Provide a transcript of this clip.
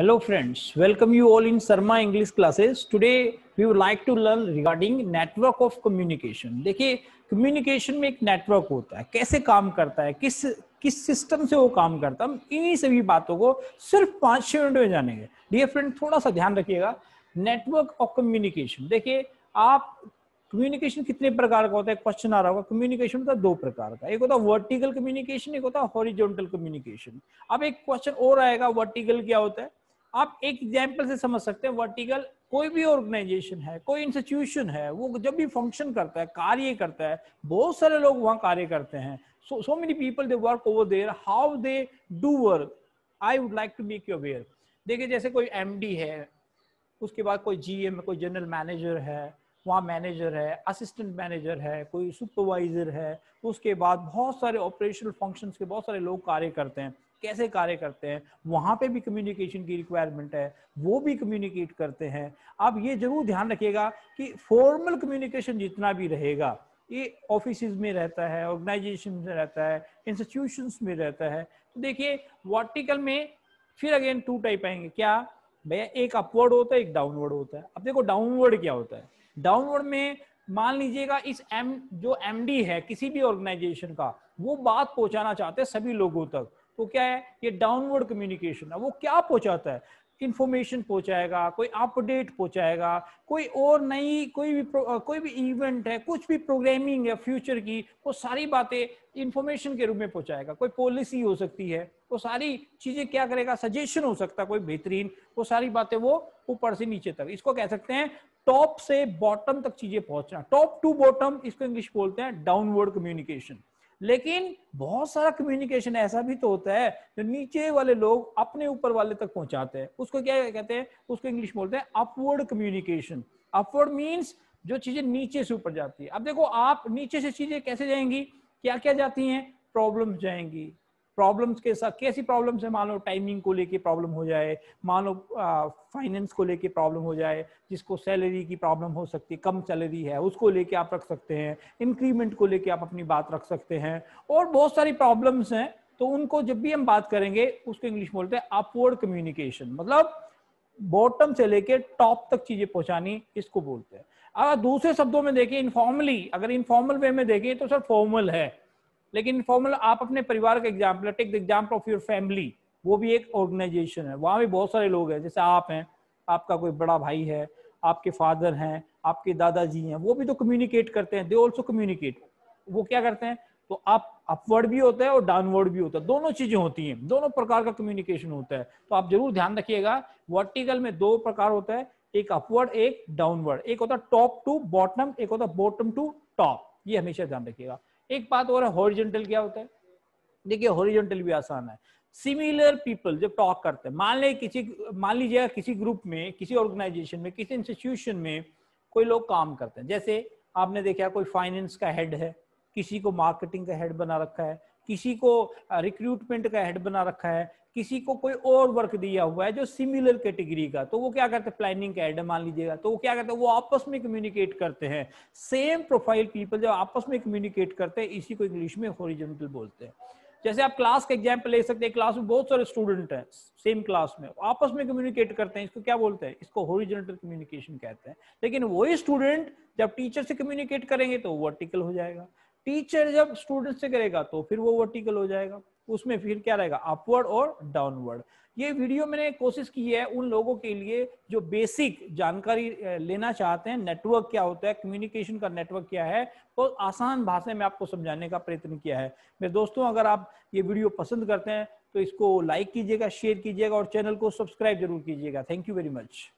Hello friends, welcome you all in Sharma English classes. Today we would like to learn regarding network of communication. देखिए communication में एक network होता है कैसे काम करता है किस किस सिस्टम से वो काम करता है हम इन्हीं सभी बातों को सिर्फ पाँच छः मिनट में जानेंगे डियर फ्रेंड थोड़ा सा ध्यान रखिएगा नेटवर्क ऑफ कम्युनिकेशन देखिए आप कम्युनिकेशन कितने प्रकार का होता है क्वेश्चन आ रहा होगा कम्युनिकेशन होता है दो प्रकार का एक होता है वर्टिकल कम्युनिकेशन एक होता है हॉरिजॉन्टल कम्युनिकेशन अब एक क्वेश्चन और आएगा वर्टिकल क्या होता है आप एक एग्जाम्पल से समझ सकते हैं वर्टिकल कोई भी ऑर्गेनाइजेशन है कोई इंस्टीट्यूशन है वो जब भी फंक्शन करता है कार्य करता है बहुत सारे लोग वहां कार्य करते हैं so so many people they work over there how they do work I would like to make you aware देखिए जैसे कोई एमडी है उसके बाद कोई जीएम है कोई जनरल मैनेजर है वहाँ मैनेजर है असिस्टेंट मैनेजर है कोई सुपरवाइजर है उसके बाद बहुत सारे ऑपरेशनल फंक्शंस के बहुत सारे लोग कार्य करते हैं कैसे कार्य करते हैं वहाँ पे भी कम्युनिकेशन की रिक्वायरमेंट है वो भी कम्युनिकेट करते हैं आप ये जरूर ध्यान रखिएगा कि फॉर्मल कम्युनिकेशन जितना भी रहेगा ये ऑफिस में रहता है ऑर्गेनाइजेशन में रहता है इंस्टीट्यूशन में रहता है तो देखिए वर्टिकल में फिर अगेन टू टाइप आएंगे क्या भैया एक अपवर्ड होता है एक डाउनवर्ड होता है अब देखो डाउनवर्ड क्या होता है डाउनवर्ड में मान लीजिएगा इस एम जो एमडी है किसी भी ऑर्गेनाइजेशन का वो बात पहुंचाना चाहते हैं सभी लोगों तक तो क्या है ये डाउनवर्ड कम्युनिकेशन है वो क्या पहुंचाता है इंफॉर्मेशन पहुंचाएगा कोई अपडेट पहुंचाएगा कोई और नई कोई भी कोई भी इवेंट है कुछ भी प्रोग्रामिंग है फ्यूचर की वो सारी बातें इंफॉर्मेशन के रूप में पहुंचाएगा कोई पॉलिसी हो सकती है वो सारी चीजें क्या करेगा सजेशन हो सकता है कोई बेहतरीन वो सारी बातें वो ऊपर से नीचे तक इसको कह सकते हैं टॉप से बॉटम तक चीजें पहुंचना टॉप टू बॉटम इसको इंग्लिश बोलते हैं डाउनवर्ड कम्युनिकेशन लेकिन बहुत सारा कम्युनिकेशन ऐसा भी तो होता है जो तो नीचे वाले लोग अपने ऊपर वाले तक पहुंचाते हैं उसको क्या कहते हैं उसको इंग्लिश बोलते हैं अपवर्ड कम्युनिकेशन अपवर्ड मीन्स जो चीजें नीचे से ऊपर जाती है अब देखो आप नीचे से चीजें कैसे जाएंगी क्या क्या जाती हैं प्रॉब्लम जाएंगी प्रॉब्लम्स के साथ कैसी प्रॉब्लम्स है मान लो टाइमिंग को लेके प्रॉब्लम हो जाए मान लो फाइनेंस को लेके प्रॉब्लम हो जाए जिसको सैलरी की प्रॉब्लम हो सकती है कम सैलरी है उसको लेके आप रख सकते हैं इंक्रीमेंट को लेके आप अपनी बात रख सकते हैं और बहुत सारी प्रॉब्लम्स हैं तो उनको जब भी हम बात करेंगे उसको इंग्लिश बोलते हैं अपवर्ड कम्युनिकेशन मतलब बॉटम से लेके टॉप तक चीजें पहुंचानी इसको बोलते हैं अगर दूसरे शब्दों में देखें इनफॉर्मली अगर इनफॉर्मल वे में देखें तो सर फॉर्मल है लेकिन इनफॉर्मल आप अपने परिवार का example take the example of your family वो भी एक ऑर्गेनाइजेशन है वहाँ भी बहुत सारे लोग हैं जैसे आप हैं आपका कोई बड़ा भाई है आपके फादर हैं आपके दादाजी हैं वो भी तो कम्युनिकेट करते हैं दे ऑल्सो कम्युनिकेट वो क्या करते हैं तो आप अपवर्ड भी होता है और डाउनवर्ड भी होता है दोनों चीजें होती हैं दोनों प्रकार का कम्युनिकेशन होता है तो आप जरूर ध्यान रखिएगा वर्टिकल में दो प्रकार होता है एक अपवर्ड एक डाउनवर्ड एक होता है टॉप टू बॉटम एक होता है बॉटम टू टॉप ये हमेशा ध्यान रखिएगा एक बात और हॉरिजेंटल क्या होता है देखिए हॉरिजेंटल भी आसान है सिमिलर पीपल जब टॉक करते हैं मान लें किसी मान लीजिएगा किसी ग्रुप में किसी ऑर्गेनाइजेशन में किसी इंस्टीट्यूशन में कोई लोग काम करते हैं जैसे आपने देखा कोई फाइनेंस का हेड है किसी को मार्केटिंग का हेड बना रखा है किसी को रिक्रूटमेंट का हेड बना रखा है किसी को कोई और वर्क दिया हुआ है जो सिमिलर कैटेगरी का तो वो क्या करते हैं प्लानिंग का हेड मान लीजिएगा तो वो क्या करते हैं वो आपस में कम्युनिकेट करते हैं सेम प्रोफाइल पीपल जो आपस में कम्युनिकेट करते हैं इसी को इंग्लिश में हॉरिजेंटल बोलते हैं जैसे आप क्लास का एग्जाम्पल ले सकते हैं क्लास में बहुत सारे स्टूडेंट हैं सेम क्लास में आपस में कम्युनिकेट करते हैं इसको क्या बोलते हैं इसको होरिजेंटल कम्युनिकेशन कहते हैं लेकिन वही स्टूडेंट जब टीचर से कम्युनिकेट करेंगे तो वर्टिकल हो जाएगा टीचर जब स्टूडेंट से करेगा तो फिर वो वर्टिकल हो जाएगा उसमें फिर क्या रहेगा अपवर्ड और डाउनवर्ड ये वीडियो मैंने कोशिश की है उन लोगों के लिए जो बेसिक जानकारी लेना चाहते हैं नेटवर्क क्या होता है कम्युनिकेशन का नेटवर्क क्या है बहुत तो आसान भाषा में आपको समझाने का प्रयत्न किया है मेरे दोस्तों अगर आप ये वीडियो पसंद करते हैं तो इसको लाइक कीजिएगा शेयर कीजिएगा और चैनल को सब्सक्राइब जरूर कीजिएगा थैंक यू वेरी मच